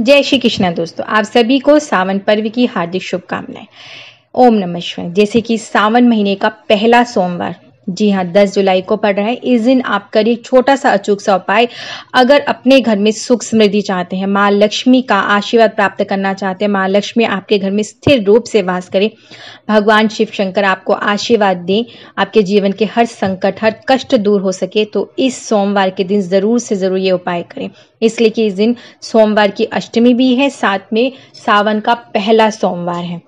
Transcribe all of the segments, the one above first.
जय श्री कृष्णा दोस्तों आप सभी को सावन पर्व की हार्दिक शुभकामनाएं ओम नमः शिवाय जैसे कि सावन महीने का पहला सोमवार जी हाँ दस जुलाई को पड़ रहा है इस दिन आप करिए छोटा सा अचूक सा उपाय अगर अपने घर में सुख समृद्धि चाहते हैं माँ लक्ष्मी का आशीर्वाद प्राप्त करना चाहते हैं माँ लक्ष्मी आपके घर में स्थिर रूप से वास करें भगवान शिव शंकर आपको आशीर्वाद दें आपके जीवन के हर संकट हर कष्ट दूर हो सके तो इस सोमवार के दिन ज़रूर से ज़रूर ये उपाय करें इसलिए कि इस दिन सोमवार की अष्टमी भी है साथ में सावन का पहला सोमवार है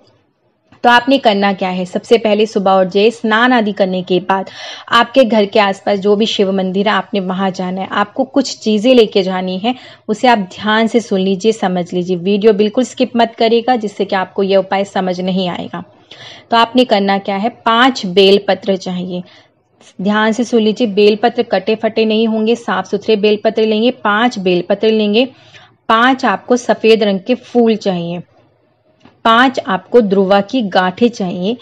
तो आपने करना क्या है सबसे पहले सुबह उठ जाइए स्नान आदि करने के बाद आपके घर के आसपास जो भी शिव मंदिर है आपने वहां जाना है आपको कुछ चीज़ें लेके जानी है उसे आप ध्यान से सुन लीजिए समझ लीजिए वीडियो बिल्कुल स्किप मत करेगा जिससे कि आपको यह उपाय समझ नहीं आएगा तो आपने करना क्या है पांच बेलपत्र चाहिए ध्यान से सुन लीजिए बेलपत्र कटे फटे नहीं होंगे साफ सुथरे बेलपत्र लेंगे पांच बेलपत्र लेंगे पांच आपको सफेद रंग के फूल चाहिए पांच आपको ध्रुवा की गांठें चाहिए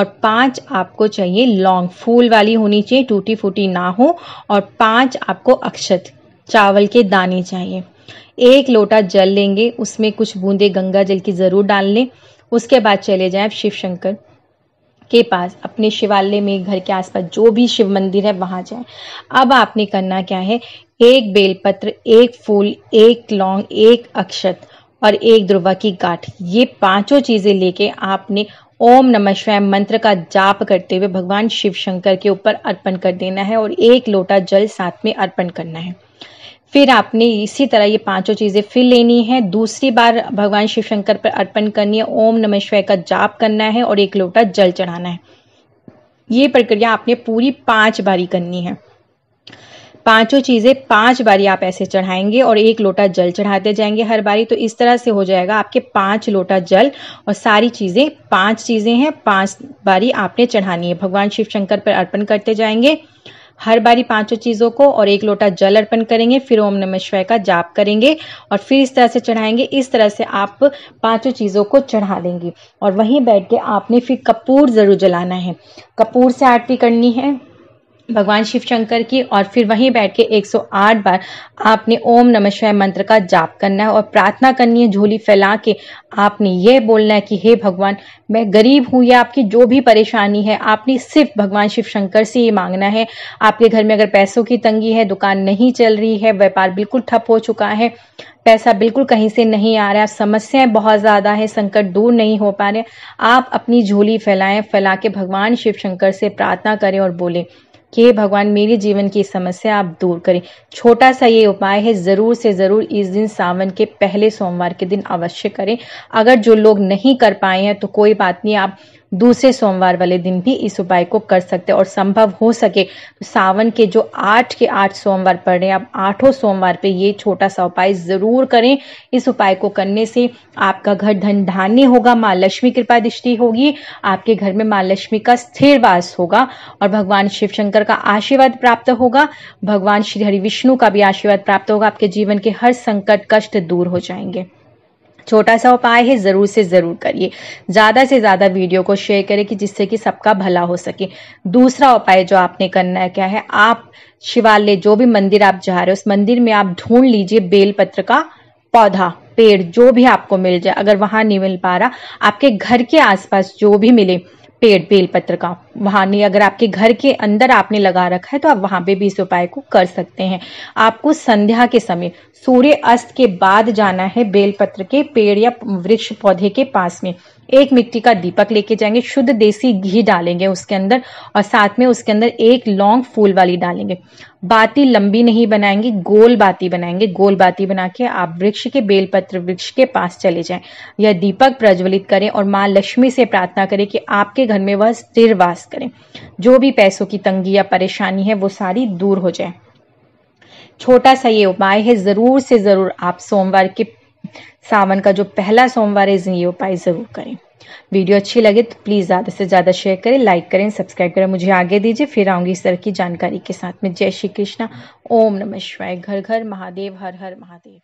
और पांच आपको चाहिए लॉन्ग फूल वाली होनी चाहिए टूटी फूटी ना हो और पांच आपको अक्षत चावल के दाने चाहिए एक लोटा जल लेंगे उसमें कुछ बूंदे गंगा जल की ज़रूर डाल लें उसके बाद चले जाएं आप शिव शंकर के पास अपने शिवालय में घर के आसपास जो भी शिव मंदिर है वहां जाए अब आपने करना क्या है एक बेलपत्र एक फूल एक लौंग एक अक्षत और एक ध्रुवा की गांठ ये पांचों चीजें लेके आपने ओम नमः शिवाय मंत्र का जाप करते हुए भगवान शिव शंकर के ऊपर अर्पण कर देना है और एक लोटा जल साथ में अर्पण करना है फिर आपने इसी तरह ये पांचों चीजें फिर लेनी है दूसरी बार भगवान शिव शंकर पर अर्पण करनी है ओम नमः शिवाय का जाप करना है और एक लोटा जल चढ़ाना है ये प्रक्रिया आपने पूरी पांच बारी करनी है पांचों चीज़ें पांच बारी आप ऐसे चढ़ाएंगे और एक लोटा जल चढ़ाते जाएंगे हर बारी तो इस तरह से हो जाएगा आपके पांच लोटा जल और सारी चीज़ें पांच चीज़ें हैं पांच बारी आपने चढ़ानी है भगवान शिव शंकर पर अर्पण करते जाएंगे हर बारी पांचों चीज़ों को और एक लोटा जल अर्पण करेंगे फिर ओम नमः शिवाय का जाप करेंगे और फिर इस तरह से चढ़ाएंगे इस तरह से आप पांचों चीज़ों को चढ़ा देंगे और वहीं बैठ के आपने फिर कपूर ज़रूर जलाना है कपूर से आरती करनी है भगवान शिव शंकर की और फिर वहीं बैठ के 108 बार आपने ओम नमः शिवाय मंत्र का जाप करना है और प्रार्थना करनी है झोली फैला के आपने ये बोलना है कि हे भगवान मैं गरीब हूँ या आपकी जो भी परेशानी है आपने सिर्फ भगवान शिव शंकर से ये मांगना है आपके घर में अगर पैसों की तंगी है दुकान नहीं चल रही है व्यापार बिल्कुल ठप हो चुका है पैसा बिल्कुल कहीं से नहीं आ रहा है समस्याएं बहुत ज़्यादा है संकट दूर नहीं हो पा रहे आप अपनी झोली फैलाएं फैला के भगवान शिव शंकर से प्रार्थना करें और बोलें कि भगवान मेरे जीवन की समस्या आप दूर करें छोटा सा ये उपाय है ज़रूर से ज़रूर इस दिन सावन के पहले सोमवार के दिन अवश्य करें अगर जो लोग नहीं कर पाए हैं तो कोई बात नहीं आप दूसरे सोमवार वाले दिन भी इस उपाय को कर सकते हैं और संभव हो सके तो सावन के जो आठ के आठ सोमवार पड़ रहे हैं आप आठों सोमवार पे ये छोटा सा उपाय जरूर करें इस उपाय को करने से आपका घर धन धान्य होगा माँ लक्ष्मी कृपा दृष्टि होगी आपके घर में माँ लक्ष्मी का स्थिर वास होगा और भगवान शिव शंकर का आशीर्वाद प्राप्त होगा भगवान श्री हरि विष्णु का भी आशीर्वाद प्राप्त होगा आपके जीवन के हर संकट कष्ट दूर हो जाएंगे छोटा सा उपाय है ज़रूर से ज़रूर करिए ज़्यादा से ज़्यादा वीडियो को शेयर करें कि जिससे कि सबका भला हो सके दूसरा उपाय जो आपने करना है क्या है आप शिवालय जो भी मंदिर आप जा रहे हो उस मंदिर में आप ढूंढ लीजिए बेलपत्र का पौधा पेड़ जो भी आपको मिल जाए अगर वहां नहीं मिल पा रहा आपके घर के आसपास जो भी मिले पेड़ बेल पत्र का वहाँ नहीं अगर आपके घर के अंदर आपने लगा रखा है तो आप वहाँ पे भी इस उपाय को कर सकते हैं आपको संध्या के समय सूर्य अस्त के बाद जाना है बेलपत्र के पेड़ या वृक्ष पौधे के पास में एक मिट्टी का दीपक लेके जाएंगे शुद्ध देसी घी डालेंगे उसके अंदर और साथ में उसके अंदर एक लॉन्ग फूल वाली डालेंगे बाती लंबी नहीं बनाएंगे गोल बाती बनाएंगे गोल बाती बना के आप वृक्ष के बेलपत्र वृक्ष के पास चले जाएं यह दीपक प्रज्वलित करें और माँ लक्ष्मी से प्रार्थना करें कि आपके घर में वह स्थिर वास करें जो भी पैसों की तंगी या परेशानी है वो सारी दूर हो जाए छोटा सा ये उपाय है ज़रूर से ज़रूर आप सोमवार के सावन का जो पहला सोमवार है ये उपाय ज़रूर करें वीडियो अच्छी लगे तो प्लीज़ ज़्यादा से ज़्यादा शेयर करें लाइक करें सब्सक्राइब करें मुझे आगे दीजिए फिर आऊंगी इस तरह की जानकारी के साथ में जय श्री कृष्णा ओम नमः शिवाय घर घर महादेव हर हर महादेव